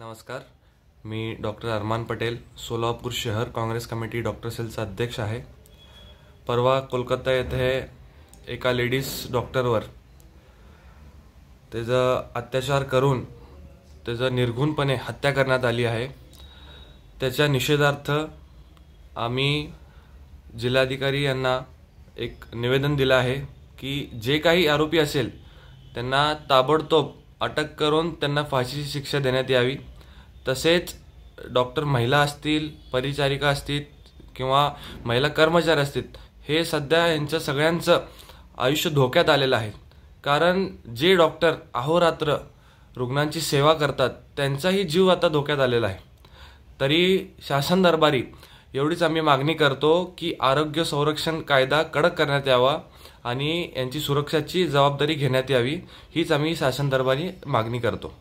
नमस्कार मी डॉक्टर अरमान पटेल सोलापूर शहर काँग्रेस कमिटी डॉक्टर सेलचा अध्यक्ष आहे परवा कोलकाता येथे एका लेडीज डॉक्टरवर त्याचं अत्याचार करून त्याचं निर्घुणपणे हत्या करण्यात आली आहे त्याच्या निषेधार्थ आम्ही जिल्हाधिकारी यांना एक निवेदन दिलं आहे की जे काही आरोपी असेल त्यांना ताबडतोब अटक करून त्यांना फाशीची शिक्षा देण्यात यावी तसेच डॉक्टर महिला असतील परिचारिका असतील किंवा महिला कर्मचारी असतील हे सध्या यांचं सगळ्यांचं आयुष्य धोक्यात आलेलं आहे कारण जे डॉक्टर अहोरात्र रुग्णांची सेवा करतात त्यांचाही जीव आता धोक्यात आलेला आहे तरी शासन दरबारी एवढीच आम्ही मागणी करतो की आरोग्य संरक्षण कायदा कडक करण्यात यावा आणि यांची सुरक्षाची जबाबदारी घेण्यात यावी हीच आम्ही शासन दरबारी मागणी करतो